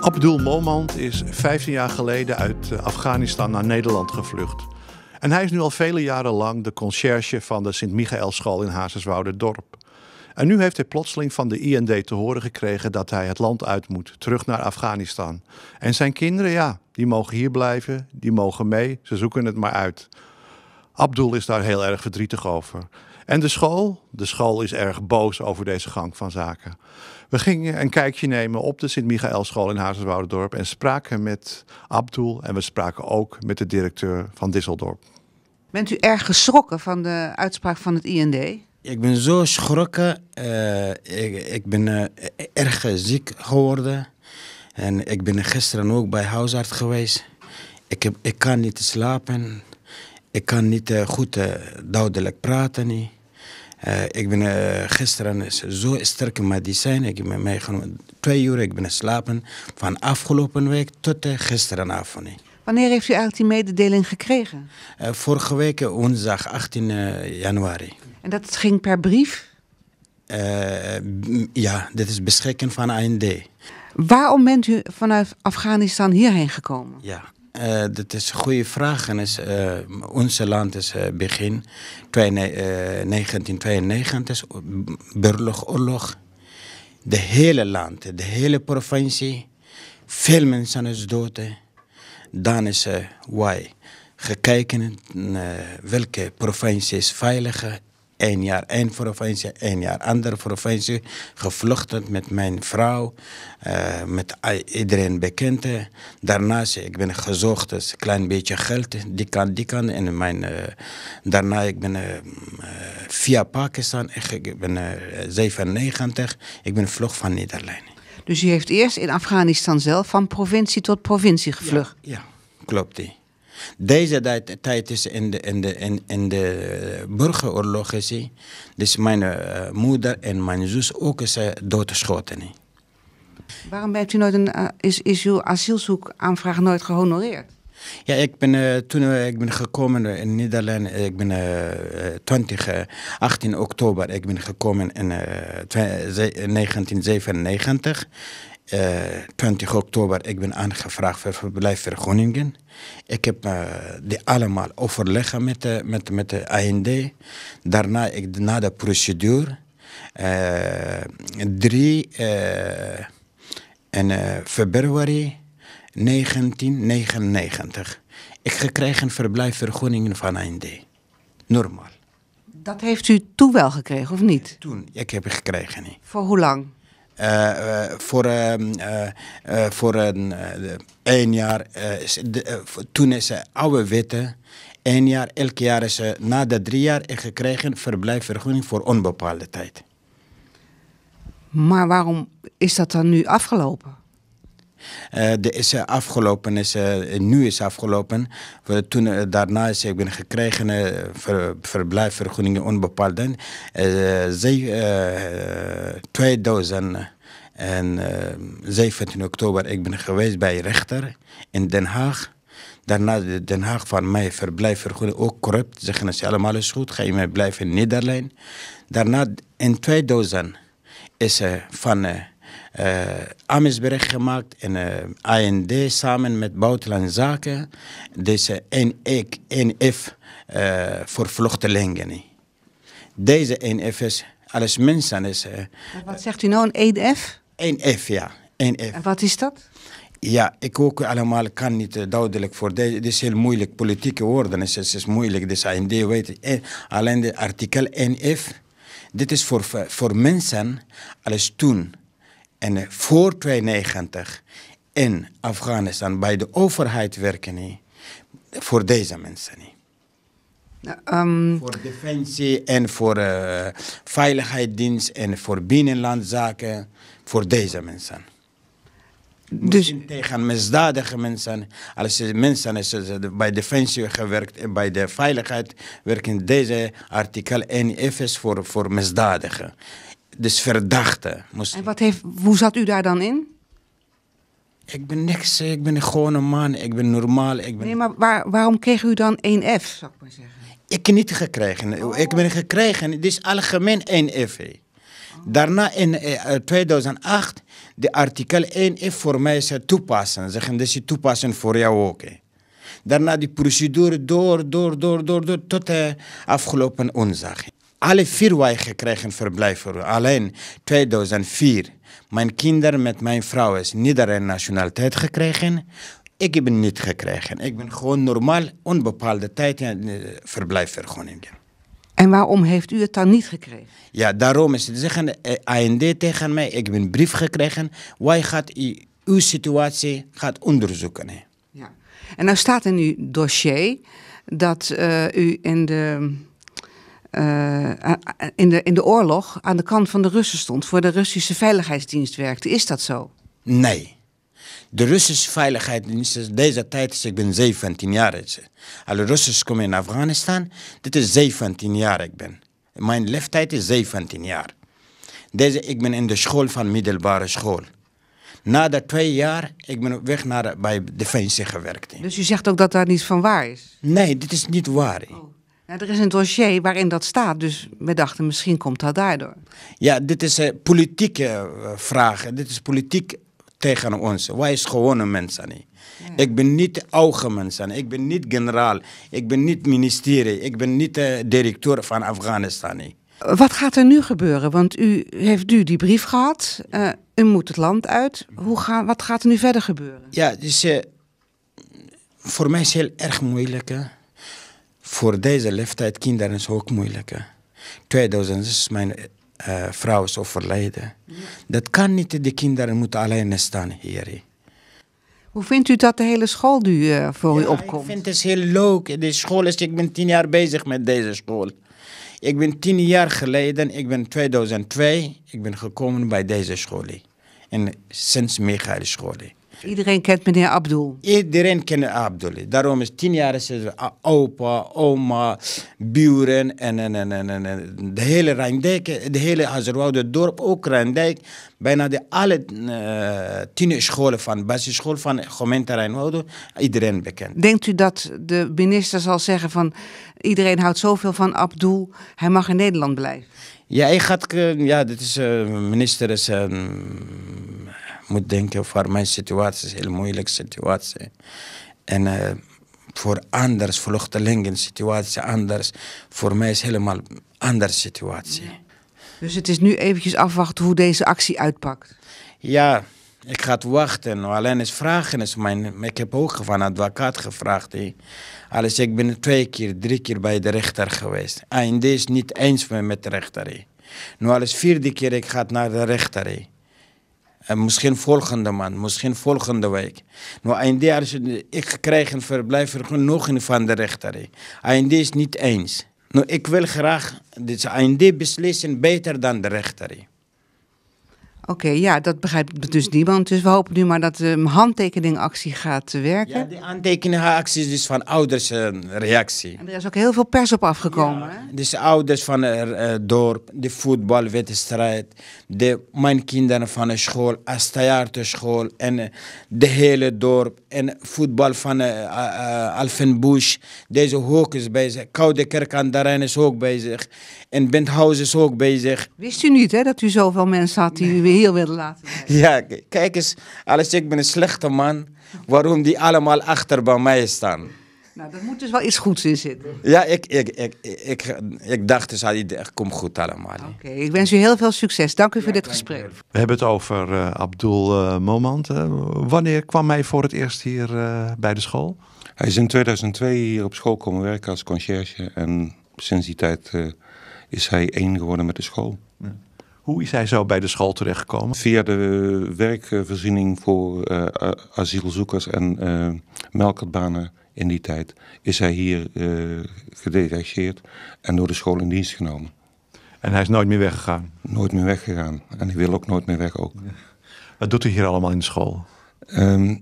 Abdul Momand is 15 jaar geleden uit eh, Afghanistan naar Nederland gevlucht. En hij is nu al vele jaren lang de conciërge van de sint michaëlschool in Hazerswoude-dorp. En nu heeft hij plotseling van de IND te horen gekregen dat hij het land uit moet, terug naar Afghanistan. En zijn kinderen, ja, die mogen hier blijven, die mogen mee, ze zoeken het maar uit. Abdul is daar heel erg verdrietig over. En de school? De school is erg boos over deze gang van zaken. We gingen een kijkje nemen op de Sint-Michaelschool in Hazerswoudendorp en spraken met Abdul en we spraken ook met de directeur van Disseldorp. Bent u erg geschrokken van de uitspraak van het IND? Ik ben zo geschrokken. Eh, ik, ben uh, erg ziek geworden. En ik ben gisteren ook bij huisarts geweest. Ik, heb, ik kan niet slapen. Ik kan niet eh, goed duidelijk praten. Niet. Eh, ik ben eh, gisteren zo sterk medicijn. Ik ben meegenomen twee uur. Ik ben slapen van afgelopen week tot gisteravond. Eh, gisterenavond. Wanneer heeft u eigenlijk die mededeling gekregen? vorige week woensdag 18 januari. En dat ging per brief? ja, dit is beschikken van AND. Waarom bent u vanuit Afghanistan hierheen gekomen? Ja, eh, dat is een goede vraag. En is, eh, ons land is uh, begin 1992, burgeroorlog. oorlog. De hele land, de hele provincie. Veel mensen is dood. Dan is wij gekeken welke provincie is veiliger een jaar één provincie, één jaar andere provincie. Gevlucht met mijn vrouw, eh, met iedereen bekend. Daarnaast, ik ben gezocht, dus een klein beetje geld, die kan, die kan. En mijn, uh, daarna, ik ben eh, via Pakistan, ik ben 97, ik ben vlucht van Nederland. Dus u heeft eerst in Afghanistan zelf van provincie tot provincie gevlucht? Ja, ja klopt. Die. Deze tijd is in de, in de, in, in de burgeroorlog gezien. Dus mijn eh, moeder en mijn zus ook is eh, doodgeschoten. Waarom heeft u nooit een, eh, is, is uw asielzoekaanvraag nooit gehonoreerd? Ja, ik ben toen ik ben gekomen in Nederland, ik ben uh, 20, 18 oktober, ik ben gekomen in 1997. 20 eh, oktober, ik ben aangevraagd voor verblijfsvergunningen. Ik heb eh, die allemaal overleggen met de, met, met de AND. Daarna, ik, na de procedure, eh, drie februari 1999. Ik gekregen een verblijfvergunning van AND. Normaal. Dat heeft u toen wel gekregen, of niet? Toen, ik heb het gekregen. Niet. Voor hoe lang? Eh, eh, voor ehm, eh, voor een, een jaar, toen is ze oude witte, een jaar, elk jaar is ze na de drie jaar gekregen verblijfvergunning voor onbepaalde tijd. Maar waarom is dat dan nu afgelopen? Uh, de is eh, afgelopen, is, eh, nu is afgelopen. We, toen, daarna is ik ben gekregen ver, verblijfvergunningen onbepaald. Ze, 2000. En uh, 17 oktober, ik ben geweest bij rechter in Den Haag. Daarna de Den Haag van mij verblijfvergunning, ook corrupt. Zeggen ze allemaal is goed, ga je mij blijven in Nederland. Daarna in 2000 is uh, van... Eh, Amisbericht gemaakt en eh, AND samen met Buitenlandse Zaken. Dus, eh, e Deze NF voor vluchtelingen. Deze NF is alles mensen. Is, wat zegt u nou, een EDF? NF, ja. NF. En wat is dat? Ja, ik ook allemaal kan niet duidelijk voor. Dit is heel moeilijk, politieke woorden. Het is, moeilijk, dus AND weet Alleen de artikel NF, dit is voor, voor mensen als toen en voor 92 in Afghanistan bij de overheid werken niet. Voor deze mensen niet. Um... Voor defensie en voor uh, veiligheidsdienst en voor binnenlandzaken. Voor deze mensen. Dus... Tegen misdadige mensen. Als mensen ze bij defensie gewerkt en eh, bij de veiligheid werken deze artikel 1 is voor, voor misdadigen dus verdachte. Moest en wat heeft, hoe zat u daar dan in? Ik ben niks, eh, ik ben gewoon een man, ik ben normaal. Ik ben... Nee, maar waarom kreeg u dan 1F, ik zeggen? Ik heb niet gekregen. Oh. Ik ben gekregen, het is algemeen 1F. Daarna in 2008, eh, eh, de artikel 1F voor mij is toepassen. Zeggen, dat toepassen voor jou ook. Daarna die procedure door, door, door, door, door tot de afgelopen woensdag. Alle vier wij gekregen verblijf Alleen 2004. Mijn kinderen met mijn vrouw is een nationaliteit gekregen. Ik heb het niet gekregen. Ik ben gewoon normaal onbepaalde tijd eh, verblijfvergunningen. En waarom heeft u het dan niet gekregen? Ja, daarom is het zeggen, eh, AND tegen mij, ik heb een brief gekregen. Wij gaat uw situatie gaat onderzoeken. Ja. En nou staat in uw dossier dat eh, u in de eh, eh, in, de, in de oorlog aan de kant van de Russen stond, voor de Russische veiligheidsdienst werkte. Is dat zo? Nee. De Russische veiligheidsdienst, deze tijd is, ik ben 17 jaar. Alle Russen komen in Afghanistan, dit is 17 jaar ik ben. Mijn leeftijd is 17 jaar. Deze, ik ben in de school van middelbare school. Na de twee jaar, ik ben op weg naar, bij Defensie gewerkt. Dus u zegt ook dat dat niet van waar is? Nee, dit is niet waar. Oh er is een dossier waarin dat staat, dus we dachten misschien komt dat daardoor. Ja, dit is een eh, politieke eh, vraag. Dit is politiek tegen ons. Wij zijn gewone mensen. Ja. Ik ben niet ogen mensen. Ik ben niet generaal. Ik ben niet ministerie. Ik ben niet eh, directeur van Afghanistan. Wat gaat er nu gebeuren? Want u heeft u die brief gehad. u moet het land uit. Hoe ga, wat gaat er nu verder gebeuren? Ja, dus voor mij is het heel erg moeilijk. Hè? voor deze leeftijd kinderen is ook moeilijk. 2006 is mijn eh, vrouw is overleden. Dat kan niet, de kinderen moeten alleen staan hier. Hoe vindt u dat de hele school nu eh, voor u opkomt? Ik vind het heel leuk. De school is, ik ben tien jaar bezig met deze school. Ik ben tien jaar geleden, ik ben 2002, ik ben gekomen bij deze school. En sinds Michael School. Iedereen kent meneer Abdul. Iedereen kent Abdul. Daarom is tien jaar geleden opa, oma, buren en, en, en, en, en de hele Rijndijk, de hele Azerwoude dorp, ook Rijndijk. Bijna de alle uh, eh, tien scholen van basisschool van gemeente Rijnwoude, iedereen bekend. Denkt u dat de minister zal zeggen van iedereen houdt zoveel van Abdul, hij mag in Nederland blijven? Ja, ik had, eh, ja, dit is, uh, minister is moet denken voor mijn situatie is een heel moeilijke situatie. En uh, voor anders, vluchtelingen, situatie anders. Voor mij is helemaal een andere situatie. Dus het is nu eventjes afwachten hoe deze actie uitpakt? Ja, ik ga het wachten. Alleen is vragen is mijn... Ik heb ook van advocaat gevraagd. He. Alles, ik ben twee keer, drie keer bij de rechter geweest. Ah, en deze is niet eens met de rechter. He. Nu alles vierde keer ik ga naar de rechter. He. En misschien volgende maand, misschien volgende week. Nou, IND, als ik krijg een verblijfvergunning van de rechter. IND is niet eens. Nou, ik wil graag, dus AND beslissen beter dan de rechter. Oké, ja, dat begrijpt dus niemand. Dus we hopen nu maar dat de ehm, handtekeningactie gaat werken. Ja, de handtekeningactie is dus van ouders een ehm, reactie. En er is ook heel veel pers op afgekomen. hè? Dus ouders van het eh, eh, dorp, de voetbalwedstrijd, de, mijn kinderen van de school, Astajaarte school en eh, de hele dorp. En voetbal van Alfenbusch. Deze hoek is bezig. Koude Kerk aan de Rijn is ook bezig. En Benthouse is ook bezig. Wist u niet hè, dat u zoveel mensen had die heel willen laten Ja, kijk eens, Alice, ik ben een slechte man. Waarom die allemaal achter bij mij staan. Nou, dat moet dus wel iets goeds in zitten. Ja, ik, ik, ik, ik, ik dacht dus, het komt goed allemaal. Oké, ik wens u heel veel succes. Dank u voor dit gesprek. We hebben het over eh, Abdul eh, Momand. wanneer kwam hij voor het eerst hier eh, bij de school? Hij is in 2002 hier op school komen werken als conciërge. En sinds die tijd is hij één geworden met de school. Hoe is hij zo bij de school terechtgekomen? Via de werkvoorziening voor eh, asielzoekers en uh, eh, melkertbanen in die tijd is hij hier uh, gedetacheerd en door de school in dienst genomen. En hij is nooit meer weggegaan? Nooit meer weggegaan. En hij wil ook nooit meer weg ook. Wat doet hij hier allemaal in de school? Ehm,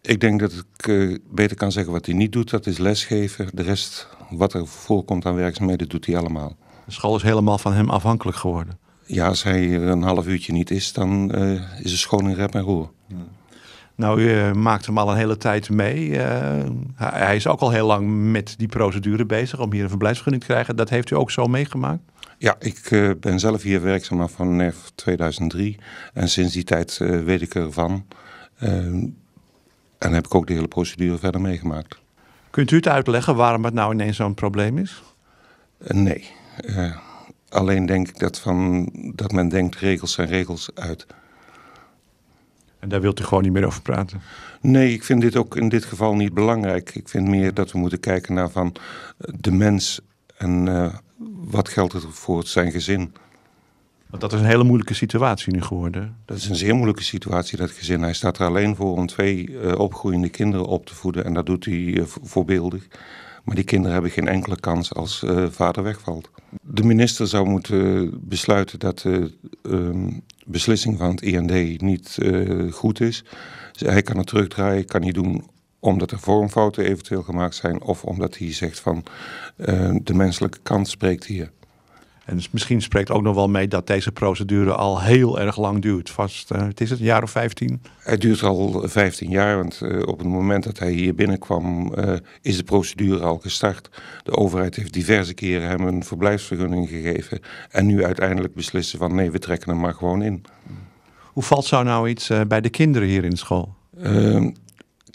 ik denk dat ik beter kan zeggen wat hij niet doet. Dat is lesgeven. De rest, wat er voorkomt aan werkzaamheden, doet hij allemaal. De school is helemaal van hem afhankelijk geworden ja, als hij er een half uurtje niet is, dan eh, is het schoon in rep en roer. Nou, u eh, maakt hem al een hele tijd mee. Eh, hij is ook al heel lang met die procedure bezig om hier een verblijfsvergunning te krijgen. Dat heeft u ook zo meegemaakt? Ja, ik ben zelf hier werkzaam vanaf 2003. En sinds die tijd weet ik ervan. en heb ik ook de hele procedure verder meegemaakt. Kunt u het uitleggen waarom het nou ineens zo'n probleem is? nee. Alleen denk ik dat, van, dat men denkt regels zijn regels uit. En daar wilt u gewoon niet meer over praten? Nee, ik vind dit ook in dit geval niet belangrijk. Ik vind meer dat we moeten kijken naar van eh, de mens en eh, wat geldt er voor zijn gezin. Want dat is een hele moeilijke situatie nu geworden. Dat is een zeer moeilijke situatie, dat gezin. Hij staat er alleen voor om twee uh, opgroeiende kinderen op te voeden. En dat doet hij voorbeeldig. Maar die kinderen hebben geen enkele kans als eh, vader wegvalt. De minister zou moeten besluiten dat de ehm, beslissing van het IND niet eh, goed is. Dus hij kan het terugdraaien, kan hij doen omdat er vormfouten eventueel gemaakt zijn of omdat hij zegt van eh, de menselijke kant spreekt hier. En dus misschien spreekt ook nog wel mee dat deze procedure al heel erg lang duurt. Vast, eh, het is het een jaar of 15? Het duurt al 15 jaar, want eh, op het moment dat hij hier binnenkwam eh, is de procedure al gestart. De overheid heeft diverse keren hem een verblijfsvergunning gegeven. En nu uiteindelijk beslissen van nee, we trekken hem maar gewoon in. Hoe valt zo nou iets bij de kinderen hier in school? Ehm,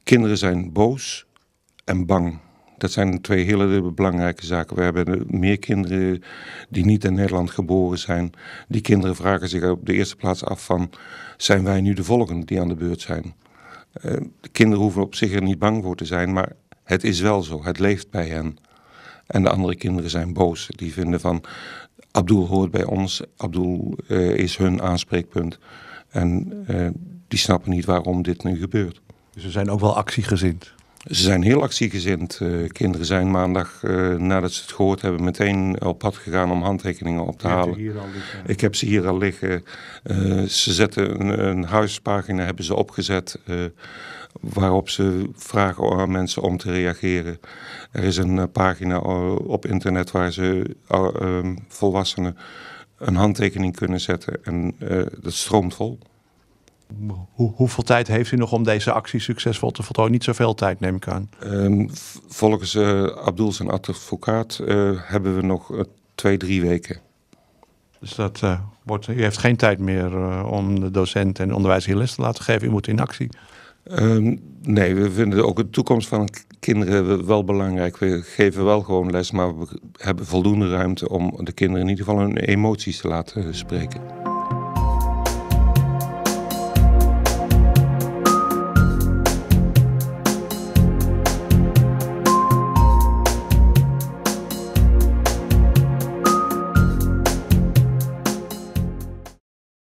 kinderen zijn boos en bang. Dat zijn twee hele belangrijke zaken. We hebben meer kinderen die niet in Nederland geboren zijn. Die kinderen vragen zich op de eerste plaats af van... zijn wij nu de volgende die aan de beurt zijn? Eh, de kinderen hoeven op zich er niet bang voor te zijn... maar het is wel zo, het leeft bij hen. En de andere kinderen zijn boos. Die vinden van... Abdul hoort bij ons, Abdul eh, is hun aanspreekpunt. En eh, die snappen niet waarom dit nu gebeurt. Dus ze zijn ook wel actiegezind? Ze zijn heel actiegezind. Eh, kinderen zijn maandag, eh, nadat ze het gehoord hebben, meteen op pad gegaan om handtekeningen op te halen. Ik heb ze hier al liggen. Eh, ze zetten een, een, huispagina hebben ze opgezet waarop ze vragen aan mensen om te reageren. Er is een pagina op internet waar ze volwassenen een handtekening kunnen zetten en dat stroomt vol hoeveel tijd heeft u nog om deze actie succesvol te voltooien? Niet zoveel tijd, neem ik aan. Ehm, volgens uh, Abdul zijn advocaat eh, hebben we nog eh, twee, drie weken. Dus dat, wordt, u heeft geen tijd meer om de docent en onderwijs hier les te laten geven. U moet in actie. Ehm, nee, we vinden ook de toekomst van kinderen wel belangrijk. We geven wel gewoon les, maar we hebben voldoende ruimte om de kinderen in ieder geval hun emoties te laten spreken.